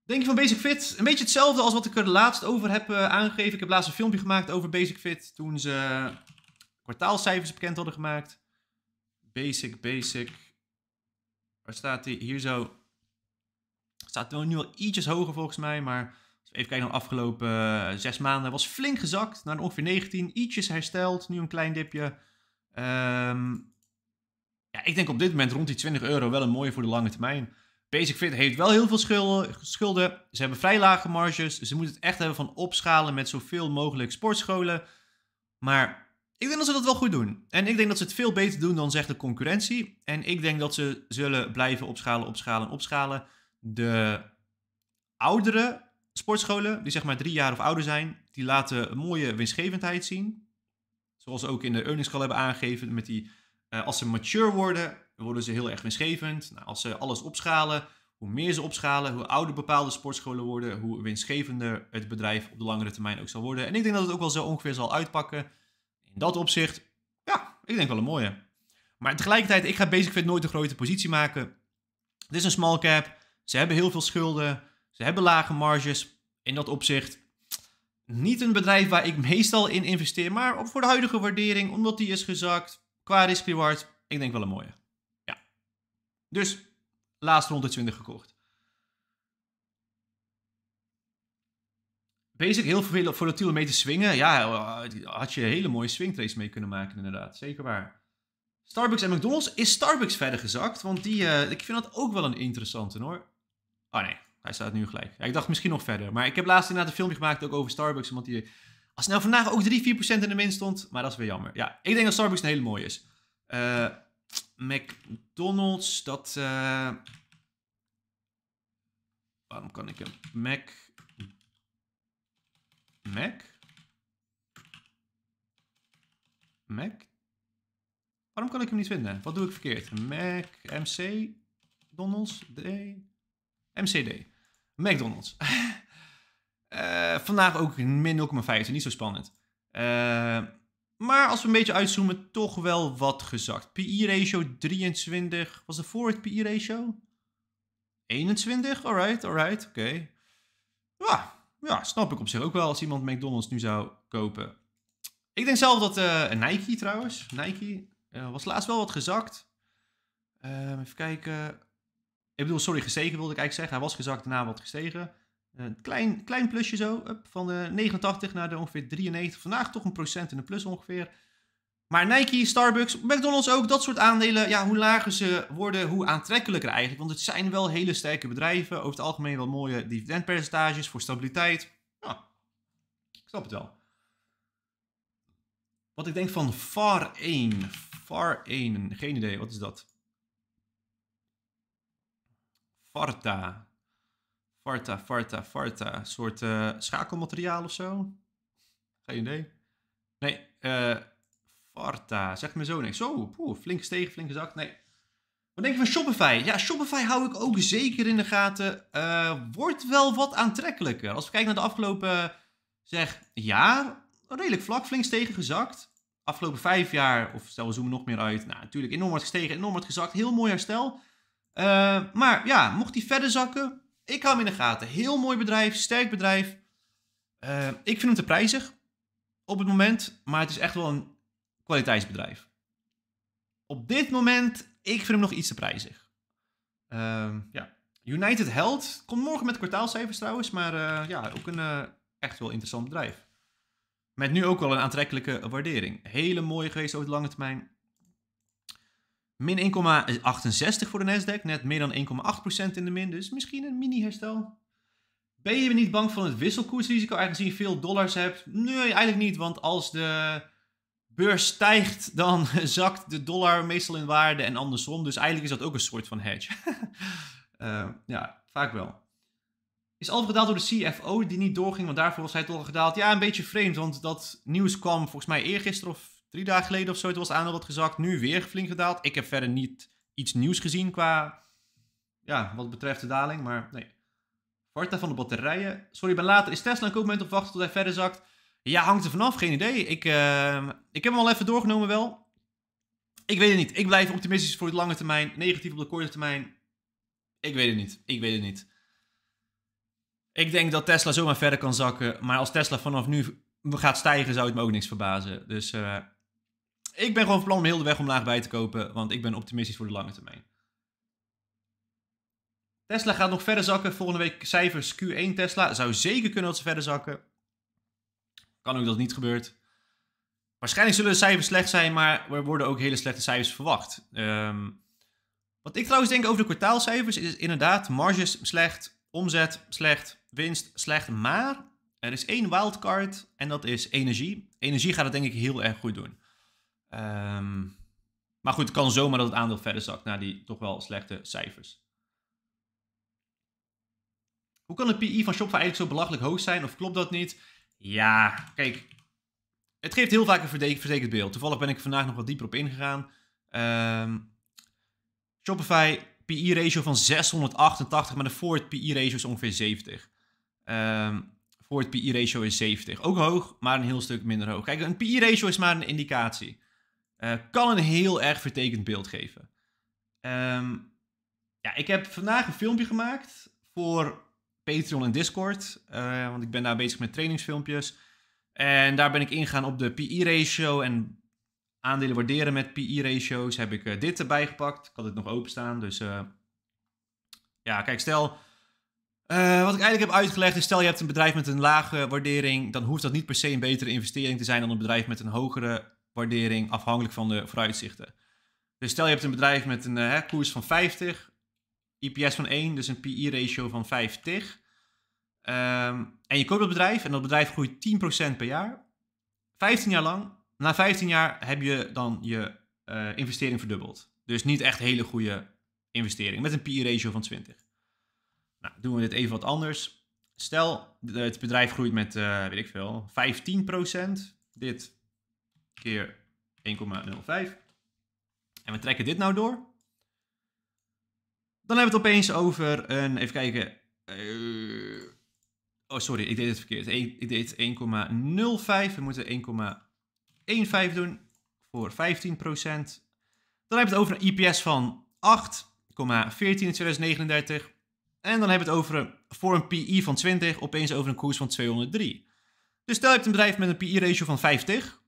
Denk je van Basic Fit? Een beetje hetzelfde als wat ik er laatst over heb eh, aangegeven. Ik heb laatst een filmpje gemaakt over Basic Fit. Toen ze kwartaalcijfers bekend hadden gemaakt. Basic, basic. Waar staat hij? Hier zo. Staat nu al ietsjes hoger volgens mij, maar even kijken naar de afgelopen eh, zes maanden, was flink gezakt naar ongeveer 19. Ietsjes hersteld, nu een klein dipje. Ehm, ja, ik denk op dit moment rond die 20 euro wel een mooie voor de lange termijn. Basic Fit heeft wel heel veel schulden. Ze hebben vrij lage marges. Ze moeten het echt hebben van opschalen met zoveel mogelijk sportscholen. Maar ik denk dat ze dat wel goed doen. En ik denk dat ze het veel beter doen dan zegt de concurrentie. En ik denk dat ze zullen blijven opschalen, opschalen, opschalen. De oudere Sportscholen die zeg maar drie jaar of ouder zijn, die laten een mooie winstgevendheid zien. Zoals ze ook in de earnings call hebben aangegeven met die, eh, als ze mature worden, worden ze heel erg winstgevend. Nou, als ze alles opschalen, hoe meer ze opschalen, hoe ouder bepaalde sportscholen worden, hoe winstgevender het bedrijf op de langere termijn ook zal worden. En ik denk dat het ook wel zo ongeveer zal uitpakken. In dat opzicht, ja, ik denk wel een mooie. Maar tegelijkertijd, ik ga Basic nooit een grote positie maken. Het is een small cap. Ze hebben heel veel schulden. Ze hebben lage marges. In dat opzicht niet een bedrijf waar ik meestal in investeer. Maar voor de huidige waardering, omdat die is gezakt, qua risk reward, ik denk wel een mooie. Ja. Dus laatste rond de 20 gekocht. Basic heel veel volatiele mee te swingen. Ja, had je hele mooie swingtrades mee kunnen maken inderdaad. Zeker waar. Starbucks en McDonald's. Is Starbucks verder gezakt? Want die, eh, ik vind dat ook wel een interessante hoor. Oh nee, hij staat nu gelijk. ik dacht misschien nog verder. Maar ik heb laatst inderdaad een filmpje gemaakt ook over Starbucks. Want die, als nou vandaag ook 3-4% in de min stond. Maar dat is weer jammer. Ja, ik denk dat Starbucks een hele mooie is. Eh, McDonald's, dat... Eh, waarom kan ik hem? Mac... Mac? Mac? Waarom kan ik hem niet vinden? Wat doe ik verkeerd? Mac, MC, Donalds, D... MCD. McDonald's. Eh, vandaag ook min 0,5, niet zo spannend. Eh, maar als we een beetje uitzoomen, toch wel wat gezakt. PI-ratio 23, was de voor het PI-ratio? 21, alright, alright, oké. Okay. Ja, ja, snap ik op zich ook wel als iemand McDonald's nu zou kopen. Ik denk zelf dat eh, Nike trouwens, Nike, was laatst wel wat gezakt. Ehm, even kijken, ik bedoel, sorry, gestegen wilde ik eigenlijk zeggen. Hij was gezakt, daarna wat gestegen. Een klein, klein plusje zo, up, van de 89 naar de ongeveer 93. Vandaag toch een procent in de plus ongeveer. Maar Nike, Starbucks, McDonald's ook, dat soort aandelen. Ja, hoe lager ze worden, hoe aantrekkelijker eigenlijk. Want het zijn wel hele sterke bedrijven. Over het algemeen wel mooie dividendpercentages voor stabiliteit. Ja, ik snap het wel. Wat ik denk van VAR 1. Far 1, geen idee, wat is dat? Farta, Farta, Farta, Farta, Een soort eh, schakelmateriaal of zo? Geen idee. Nee, uh, farta. Zeg me zo niks. Zo, poeh, flink steeg, flink gezakt. Nee. Wat denk je van Shopify? Ja, Shopify hou ik ook zeker in de gaten. Uh, wordt wel wat aantrekkelijker. Als we kijken naar de afgelopen, zeg, jaar. Redelijk vlak, flink stegen, gezakt. Afgelopen vijf jaar, of stel we zoomen nog meer uit. Nou, natuurlijk enorm wat gestegen, enorm wat gezakt. Heel mooi herstel. Eh, maar ja, mocht die verder zakken, ik hou hem in de gaten. Heel mooi bedrijf, sterk bedrijf. Eh, ik vind hem te prijzig op het moment, maar het is echt wel een kwaliteitsbedrijf. Op dit moment, ik vind hem nog iets te prijzig. Ehm, ja. United Health komt morgen met kwartaalcijfers trouwens, maar eh, ja, ook een echt wel interessant bedrijf. Met nu ook wel een aantrekkelijke waardering. Hele mooie geweest over de lange termijn. Min 1,68 voor de Nasdaq, net meer dan 1,8% in de min, dus misschien een mini-herstel. Ben je niet bang van het wisselkoersrisico, aangezien je veel dollars hebt? Nee, eigenlijk niet, want als de beurs stijgt, dan zakt de dollar meestal in waarde en andersom. Dus eigenlijk is dat ook een soort van hedge. Eh, ja, vaak wel. Is altijd gedaald door de CFO die niet doorging, want daarvoor was hij toch al gedaald? Ja, een beetje vreemd, want dat nieuws kwam volgens mij eergisteren of drie dagen geleden of zo, toen was het wat gezakt. Nu weer flink gedaald. Ik heb verder niet iets nieuws gezien qua, ja, wat betreft de daling. Maar nee. Varta van de batterijen. Sorry, ben later. Is Tesla een goed moment op wachten tot hij verder zakt? Ja, hangt er vanaf. Geen idee. Ik, ehm, ik heb hem al even doorgenomen wel. Ik weet het niet. Ik blijf optimistisch voor de lange termijn. Negatief op de korte termijn. Ik weet het niet. Ik weet het niet. Ik denk dat Tesla zomaar verder kan zakken. Maar als Tesla vanaf nu gaat stijgen, zou het me ook niks verbazen. Dus uh, ik ben gewoon van plan om heel de weg omlaag bij te kopen, want ik ben optimistisch voor de lange termijn. Tesla gaat nog verder zakken. Volgende week cijfers Q1 Tesla. Zou zeker kunnen dat ze verder zakken. Kan ook dat het niet gebeurt. Waarschijnlijk zullen de cijfers slecht zijn, maar er worden ook hele slechte cijfers verwacht. Ehm, wat ik trouwens denk over de kwartaalcijfers is inderdaad marges slecht, omzet slecht, winst slecht. Maar er is één wildcard en dat is energie. Energie gaat het denk ik heel erg goed doen. Ehm, maar goed, het kan zomaar dat het aandeel verder zakt naar die toch wel slechte cijfers. Hoe kan het PI e van Shopify eigenlijk zo belachelijk hoog zijn? Of klopt dat niet? Ja, kijk. Het geeft heel vaak een verzekerd beeld. Toevallig ben ik vandaag nog wat dieper op ingegaan. Um, Shopify PI-ratio e van 688, maar de Ford PI-ratio e is ongeveer 70. Um, ehm, Ford PI-ratio is 70. Ook hoog, maar een heel stuk minder hoog. Kijk, een PI-ratio is maar een indicatie. Eh, kan een heel erg vertekend beeld geven. Ehm, ja, ik heb vandaag een filmpje gemaakt voor Patreon en Discord. Eh, want ik ben daar bezig met trainingsfilmpjes. En daar ben ik ingegaan op de PI-ratio e en aandelen waarderen met PI-ratio's. E heb ik eh, dit erbij gepakt. Ik had het nog openstaan. Dus ja, kijk, stel. wat ik eigenlijk heb uitgelegd is, stel je hebt een bedrijf met een lage waardering, dan hoeft dat niet per se een betere investering te zijn dan een bedrijf met een hogere waardering afhankelijk van de vooruitzichten. Dus stel je hebt een bedrijf met een eh, koers van 50, IPS van 1, dus een PI-ratio van 50. Ehm, en je koopt dat bedrijf en dat bedrijf groeit 10% per jaar. 15 jaar lang. Na 15 jaar heb je dan je eh, investering verdubbeld. Dus niet echt hele goede investering met een PI-ratio van 20. Nou, doen we dit even wat anders. Stel, het bedrijf groeit met, eh, weet ik veel, 15%. Dit keer 1,05. En we trekken dit nou door. Dan hebben we het opeens over een, even kijken. Eh, oh, sorry, ik deed het verkeerd. ik deed 1,05. We moeten 1,15 doen voor 15%. Dan hebben we het over een IPS van 8,14 in 2039. En dan hebben we het over een, voor een PI van 20 opeens over een koers van 203. Dus stel je hebt een bedrijf met een PI-ratio van 50.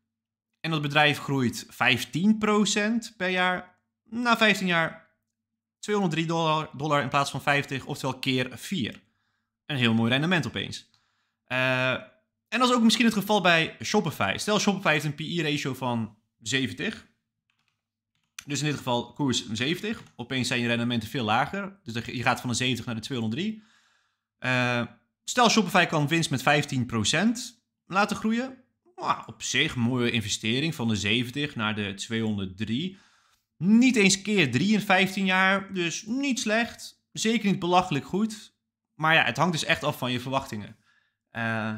En dat bedrijf groeit 15% per jaar. Na 15 jaar 203 dollar, in plaats van 50, oftewel keer 4. Een heel mooi rendement opeens. Eh, en dat is ook misschien het geval bij Shopify. Stel, Shopify heeft een PI-ratio van 70. Dus in dit geval koers 70. Opeens zijn je rendementen veel lager. Dus je gaat van de 70 naar de 203. Eh, stel, Shopify kan winst met 15% laten groeien ah, op zich mooie investering van de 70 naar de 203. Niet eens keer 3 in 15 jaar, dus niet slecht. Zeker niet belachelijk goed. Maar ja, het hangt dus echt af van je verwachtingen. Eh,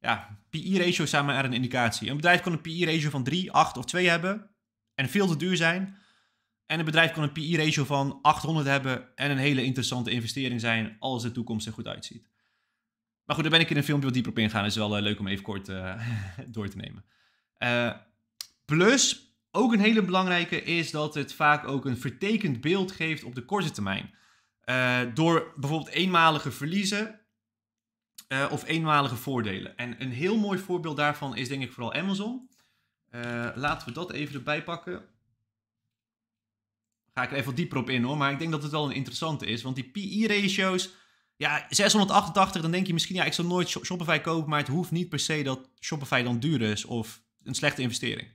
ja, PI-ratio's e zijn maar een indicatie. Een bedrijf kan een PI-ratio e van 3, 8 of 2 hebben en veel te duur zijn. En een bedrijf kan een PI-ratio e van 800 hebben en een hele interessante investering zijn als de toekomst er goed uitziet. Maar goed, daar ben ik in een filmpje wat dieper op ingegaan. Is dus wel eh, leuk om even kort eh, door te nemen. Eh, plus, ook een hele belangrijke is dat het vaak ook een vertekend beeld geeft op de korte termijn. door bijvoorbeeld eenmalige verliezen of eenmalige voordelen. En een heel mooi voorbeeld daarvan is denk ik vooral Amazon. laten we dat even erbij pakken. Ga ik er even wat dieper op in hoor, maar ik denk dat het wel een interessante is. Want die PE-ratio's ja, 688, dan denk je misschien, ja, ik zal nooit Shopify kopen, maar het hoeft niet per se dat Shopify dan duur is of een slechte investering.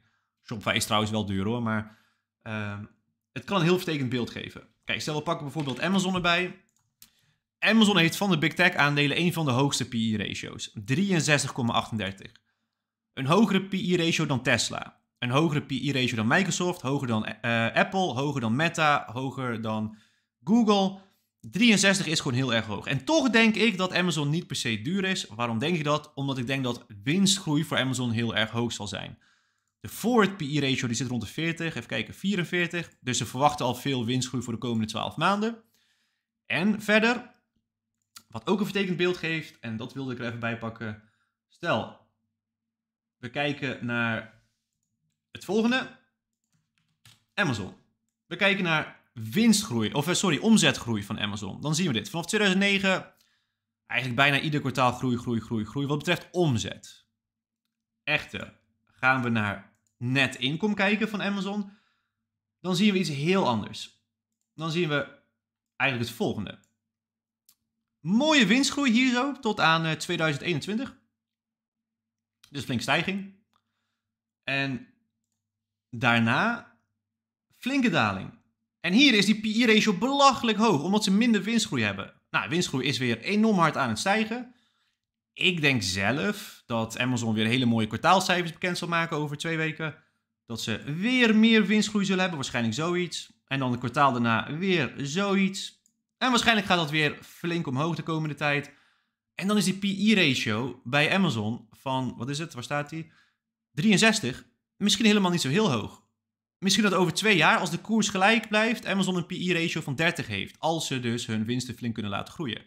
Shopify is trouwens wel duur hoor, maar ehm, het kan een heel vertekend beeld geven. Kijk, stel we pakken bijvoorbeeld Amazon erbij. Amazon heeft van de big tech aandelen een van de hoogste PI ratios 63,38. Een hogere PI ratio dan Tesla. Een hogere PI ratio dan Microsoft, hoger dan eh, Apple, hoger dan Meta, hoger dan Google. 63 is gewoon heel erg hoog. En toch denk ik dat Amazon niet per se duur is. Waarom denk ik dat? Omdat ik denk dat winstgroei voor Amazon heel erg hoog zal zijn. De forward PE ratio die zit rond de 40, even kijken 44. Dus ze verwachten al veel winstgroei voor de komende 12 maanden. En verder, wat ook een vertekend beeld geeft, en dat wilde ik er even bij pakken. Stel, we kijken naar het volgende. Amazon. We kijken naar winstgroei, of eh, sorry, omzetgroei van Amazon, dan zien we dit. Vanaf 2009 eigenlijk bijna ieder kwartaal groei, groei, groei, groei. Wat betreft omzet. Echter, gaan we naar net inkom kijken van Amazon, dan zien we iets heel anders. Dan zien we eigenlijk het volgende. Mooie winstgroei hier zo tot aan 2021. Eh, dus flink stijging. En daarna flinke daling. En hier is die PI-ratio belachelijk hoog, omdat ze minder winstgroei hebben. Nou, winstgroei is weer enorm hard aan het stijgen. Ik denk zelf dat Amazon weer hele mooie kwartaalcijfers bekend zal maken over twee weken. Dat ze weer meer winstgroei zullen hebben, waarschijnlijk zoiets. En dan het kwartaal daarna weer zoiets. En waarschijnlijk gaat dat weer flink omhoog de komende tijd. En dan is die PI-ratio bij Amazon van, wat is het, waar staat die? 63. Misschien helemaal niet zo heel hoog. Misschien dat over twee jaar, als de koers gelijk blijft, Amazon een PI-ratio e van 30 heeft. Als ze dus hun winsten flink kunnen laten groeien.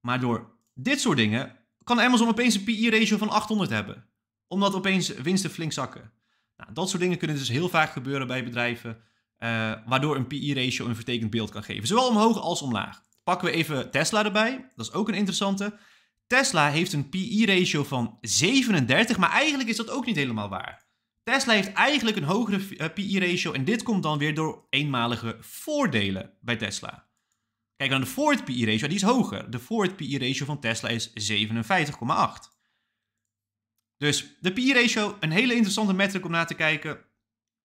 Maar door dit soort dingen kan Amazon opeens een PI-ratio e van 800 hebben. Omdat opeens winsten flink zakken. Nou, dat soort dingen kunnen dus heel vaak gebeuren bij bedrijven. Eh, waardoor een PI-ratio e een vertekend beeld kan geven. Zowel omhoog als omlaag. Pakken we even Tesla erbij. Dat is ook een interessante. Tesla heeft een PI-ratio van 37, maar eigenlijk is dat ook niet helemaal waar. Tesla heeft eigenlijk een hogere PI eh, e ratio en dit komt dan weer door eenmalige voordelen bij Tesla. Kijk naar de Ford pi e ratio die is hoger. De Ford pi e ratio van Tesla is 57,8. Dus de pi ratio een hele interessante metric om naar te kijken,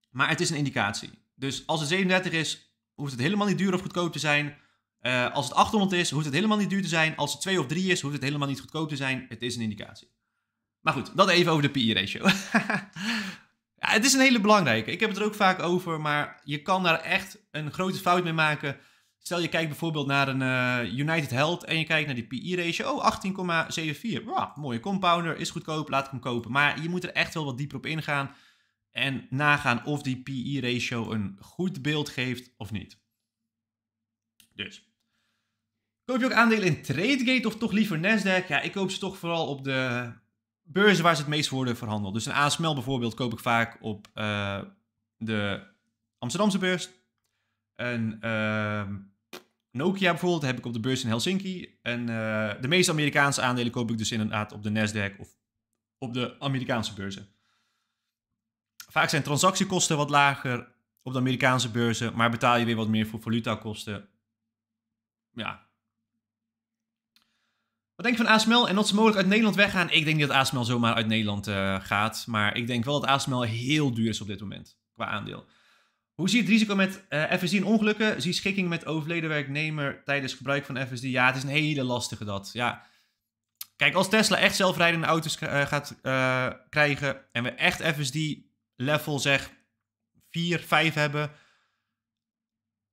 maar het is een indicatie. Dus als het 37 is, hoeft het helemaal niet duur of goedkoop te zijn. Eh, als het 800 is, hoeft het helemaal niet duur te zijn. Als het 2 of 3 is, hoeft het helemaal niet goedkoop te zijn. Het is een indicatie. Maar goed, dat even over de pi ratio Ja, het is een hele belangrijke. Ik heb het er ook vaak over, maar je kan daar echt een grote fout mee maken. Stel je kijkt bijvoorbeeld naar een eh, United Health en je kijkt naar die PI-ratio. Oh, 18,74. Wow, mooie compounder, is goedkoop, laat ik hem kopen. Maar je moet er echt wel wat dieper op ingaan en nagaan of die PI-ratio een goed beeld geeft of niet. Dus. Koop je ook aandelen in Tradegate of toch liever Nasdaq? Ja, ik koop ze toch vooral op de beurzen waar ze het meest worden verhandeld. Dus een ASML bijvoorbeeld koop ik vaak op eh, de Amsterdamse beurs. Een ehm, Nokia bijvoorbeeld heb ik op de beurs in Helsinki. En eh, de meeste Amerikaanse aandelen koop ik dus inderdaad op de Nasdaq of op de Amerikaanse beurzen. Vaak zijn transactiekosten wat lager op de Amerikaanse beurzen, maar betaal je weer wat meer voor valutakosten. Ja, wat denk je van ASML en dat ze mogelijk uit Nederland weggaan? Ik denk niet dat ASML zomaar uit Nederland eh, gaat. Maar ik denk wel dat ASML heel duur is op dit moment, qua aandeel. Hoe zie je het risico met uh, eh, FSD en ongelukken? Zie je schikking met overleden werknemer tijdens gebruik van FSD? Ja, het is een hele lastige dat. Ja. Kijk, als Tesla echt zelfrijdende auto's eh, gaat krijgen en we echt FSD level zeg 4, 5 hebben.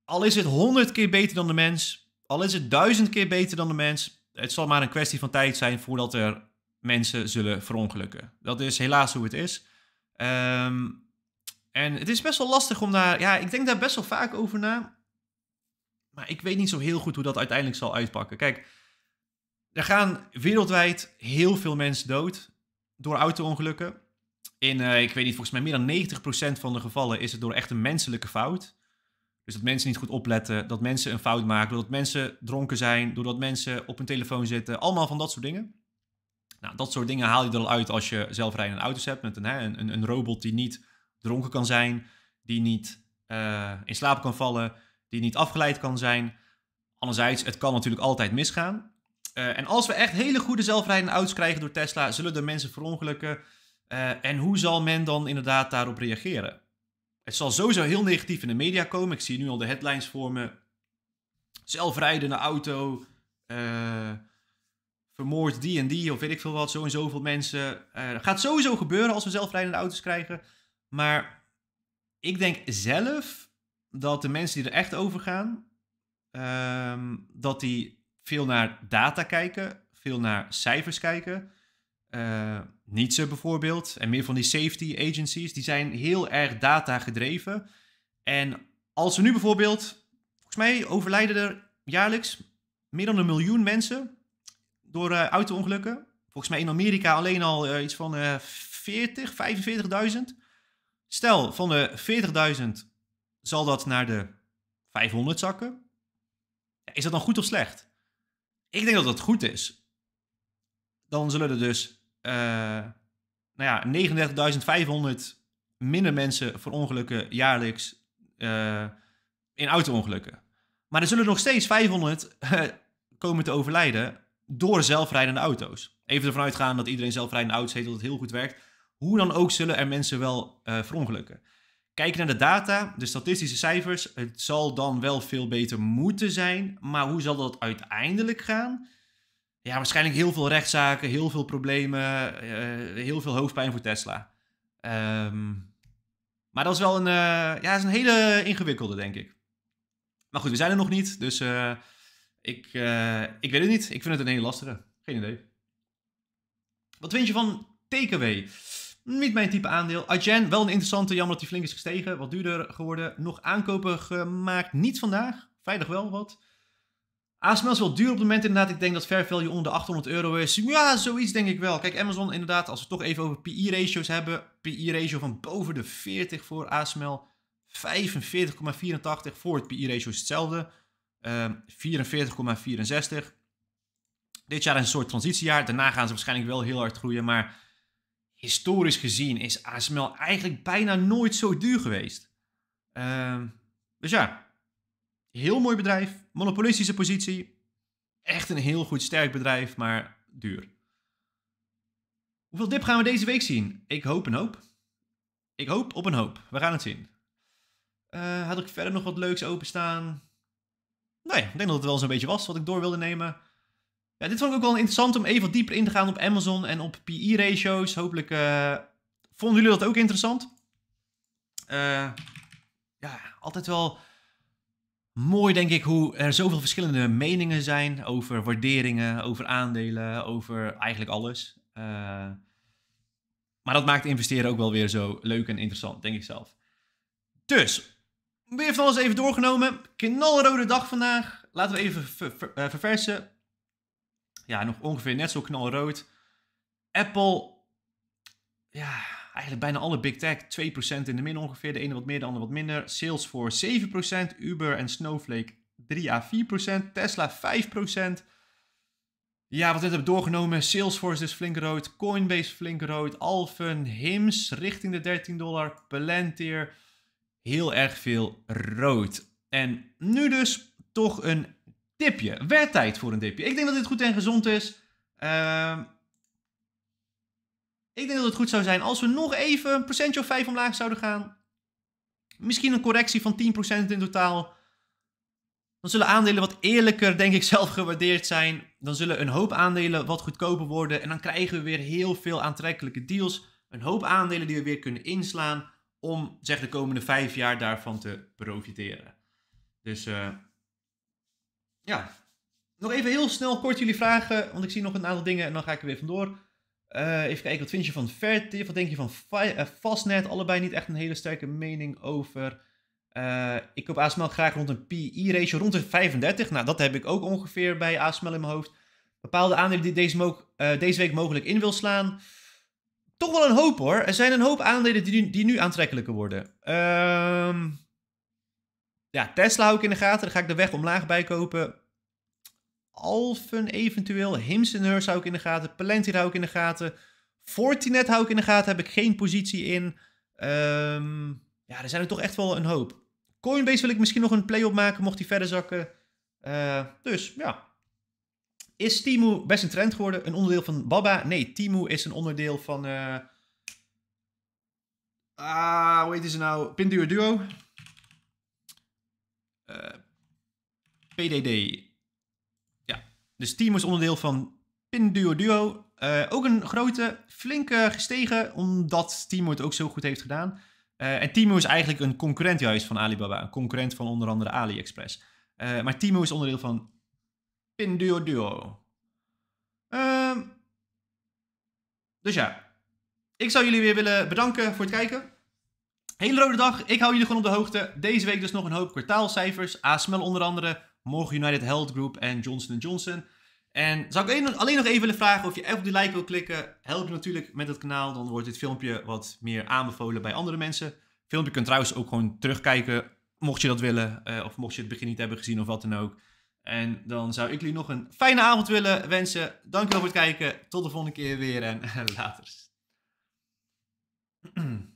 Al is het 100 keer beter dan de mens, al is het duizend keer beter dan de mens, het zal maar een kwestie van tijd zijn voordat er mensen zullen verongelukken. Dat is helaas hoe het is. Ehm, en het is best wel lastig om daar. Ja, ik denk daar best wel vaak over na. Maar ik weet niet zo heel goed hoe dat uiteindelijk zal uitpakken. Kijk, er gaan wereldwijd heel veel mensen dood door auto-ongelukken. In, eh, ik weet niet, volgens mij meer dan 90% van de gevallen is het door echt een menselijke fout. Dus dat mensen niet goed opletten, dat mensen een fout maken, doordat mensen dronken zijn, doordat mensen op hun telefoon zitten. Allemaal van dat soort dingen. Nou, dat soort dingen haal je er al uit als je zelfrijdende auto's hebt met een, hè, een, een robot die niet dronken kan zijn, die niet eh, in slaap kan vallen, die niet afgeleid kan zijn. Anderzijds, het kan natuurlijk altijd misgaan. Eh, en als we echt hele goede zelfrijdende auto's krijgen door Tesla, zullen er mensen verongelukken. Eh, en hoe zal men dan inderdaad daarop reageren? Het zal sowieso heel negatief in de media komen. Ik zie nu al de headlines voor me. Zelfrijdende auto. Eh, vermoord die en die. Of weet ik veel wat. Zo en zoveel mensen. Uh, gaat sowieso gebeuren als we zelfrijdende auto's krijgen. Maar ik denk zelf dat de mensen die er echt over gaan. Ehm, dat die veel naar data kijken. Veel naar cijfers kijken uh, Nietzsche bijvoorbeeld en meer van die safety agencies, die zijn heel erg data gedreven. En als we nu bijvoorbeeld, volgens mij overlijden er jaarlijks meer dan een miljoen mensen door uh, auto-ongelukken. Volgens mij in Amerika alleen al eh, iets van uh, 40, 45.000. Stel, van de 40.000 zal dat naar de 500 zakken. is dat dan goed of slecht? Ik denk dat dat goed is. Dan zullen er dus eh, nou ja, 39.500 minder mensen verongelukken jaarlijks eh, in auto-ongelukken. Maar er zullen nog steeds 500 eh, komen te overlijden door zelfrijdende auto's. Even ervan uitgaan dat iedereen zelfrijdende auto's heeft, dat het heel goed werkt. Hoe dan ook zullen er mensen wel voor verongelukken. Kijk naar de data, de statistische cijfers. Het zal dan wel veel beter moeten zijn. Maar hoe zal dat uiteindelijk gaan? ja, waarschijnlijk heel veel rechtszaken, heel veel problemen, eh, heel veel hoofdpijn voor Tesla. Ehm, maar dat is wel een, eh, ja, dat is een hele ingewikkelde, denk ik. Maar goed, we zijn er nog niet, dus eh, ik, ik weet het niet. Ik vind het een hele lastige. Geen idee. Wat vind je van TKW? Niet mijn type aandeel. Adyen, wel een interessante. Jammer dat die flink is gestegen. Wat duurder geworden. Nog aankopen gemaakt. Niet vandaag. Vrijdag wel wat. ASML is wel duur op het moment inderdaad. Ik denk dat fair value onder de 800 euro is. Ja, zoiets denk ik wel. Kijk, Amazon inderdaad, als we toch even over PI-ratios hebben. PI-ratio van boven de 40 voor ASML. 45,84 voor het PI-ratio is hetzelfde. 44,64. Ehm, Dit jaar is een soort transitiejaar. Daarna gaan ze waarschijnlijk wel heel hard groeien. Maar historisch gezien is ASML eigenlijk bijna nooit zo duur geweest. Ehm, dus ja, Heel mooi bedrijf, monopolistische positie. Echt een heel goed, sterk bedrijf, maar duur. Hoeveel dip gaan we deze week zien? Ik hoop een hoop. Ik hoop op een hoop. We gaan het zien. Eh, had ik verder nog wat leuks openstaan? Nou ja, ik denk dat het wel zo'n beetje was wat ik door wilde nemen. Ja, dit vond ik ook wel interessant om even dieper in te gaan op Amazon en op PI ratios Hopelijk eh, vonden jullie dat ook interessant. Eh, ja, altijd wel mooi, denk ik, hoe er zoveel verschillende meningen zijn over waarderingen, over aandelen, over eigenlijk alles. Eh, maar dat maakt investeren ook wel weer zo leuk en interessant, denk ik zelf. Dus, weer van alles even doorgenomen. Knalrode dag vandaag. Laten we even eh, verversen. Ja, nog ongeveer net zo knalrood. Apple. Ja, Eigenlijk bijna alle big tech 2% in de min ongeveer. De ene wat meer, de andere wat minder. Salesforce 7%, Uber en Snowflake 3 à 4%, Tesla 5%. Ja, wat net heb doorgenomen. Salesforce is flink rood, Coinbase flink rood, Alphen, Hims richting de 13 dollar, Palantir heel erg veel rood. En nu dus toch een tipje. Werd tijd voor een tipje. Ik denk dat dit goed en gezond is. Ehm. Ik denk dat het goed zou zijn als we nog even een procentje of 5 omlaag zouden gaan. Misschien een correctie van 10% in totaal. Dan zullen aandelen wat eerlijker, denk ik, zelf gewaardeerd zijn. Dan zullen een hoop aandelen wat goedkoper worden. En dan krijgen we weer heel veel aantrekkelijke deals. Een hoop aandelen die we weer kunnen inslaan. Om zeg de komende vijf jaar daarvan te profiteren. Dus uh, ja. Nog even heel snel kort jullie vragen. Want ik zie nog een aantal dingen en dan ga ik er weer vandoor. Uh, even kijken, wat vind je van Vertiv? Wat denk je van eh, Fastnet? Allebei niet echt een hele sterke mening over. Eh, ik hoop ASML graag rond een PI-ratio, rond de 35. Nou, dat heb ik ook ongeveer bij ASML in mijn hoofd. Bepaalde aandelen die deze, deze week mogelijk in wil slaan. Toch wel een hoop hoor. Er zijn een hoop aandelen die nu, die nu aantrekkelijker worden. Ehm, ja, Tesla hou ik in de gaten. Daar ga ik de weg omlaag bij kopen. Alphen eventueel. Himsener hou ik in de gaten. Palantir hou ik in de gaten. Fortinet hou ik in de gaten. Heb ik geen positie in. Ehm, ja, er zijn er toch echt wel een hoop. Coinbase wil ik misschien nog een play op maken, mocht die verder zakken. Eh, dus ja. Is Timu best een trend geworden? Een onderdeel van Baba? Nee, Timu is een onderdeel van... Eh, ah, hoe heet ze nou? Pinduoduo. Duo. Eh, PDD. Dus Team is onderdeel van Pin Duo. Uh, ook een grote, flinke gestegen, omdat Timo het ook zo goed heeft gedaan. Uh, en Timo is eigenlijk een concurrent juist van Alibaba. Een concurrent van onder andere AliExpress. Eh, maar Timo is onderdeel van Pinduo Duo. Ehm, dus ja, ik zou jullie weer willen bedanken voor het kijken. Hele rode dag, ik hou jullie gewoon op de hoogte. Deze week dus nog een hoop kwartaalcijfers. ASML onder andere, morgen United Health Group en Johnson Johnson. En zou ik alleen nog even willen vragen of je even op die like wil klikken. Help je natuurlijk met het kanaal, dan wordt dit filmpje wat meer aanbevolen bij andere mensen. filmpje kunt trouwens ook gewoon terugkijken, mocht je dat willen. Eh, of mocht je het begin niet hebben gezien of wat dan ook. En dan zou ik jullie nog een fijne avond willen wensen. Dankjewel voor het kijken. Tot de volgende keer weer en later.